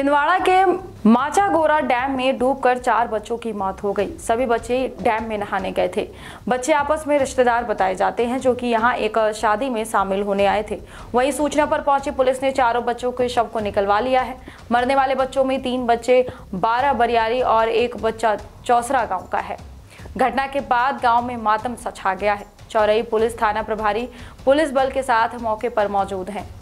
छिंदवाड़ा के माचागोरा डैम में डूबकर चार बच्चों की मौत हो गई सभी बच्चे डैम में नहाने गए थे बच्चे आपस में रिश्तेदार बताए जाते हैं जो कि यहां एक शादी में शामिल होने आए थे वहीं सूचना पर पहुंची पुलिस ने चारों बच्चों के शव को निकलवा लिया है मरने वाले बच्चों में तीन बच्चे बारह बरियारी और एक बच्चा चौसरा गाँव का है घटना के बाद गाँव में मातम सछा गया है चौरई पुलिस थाना प्रभारी पुलिस बल के साथ मौके पर मौजूद हैं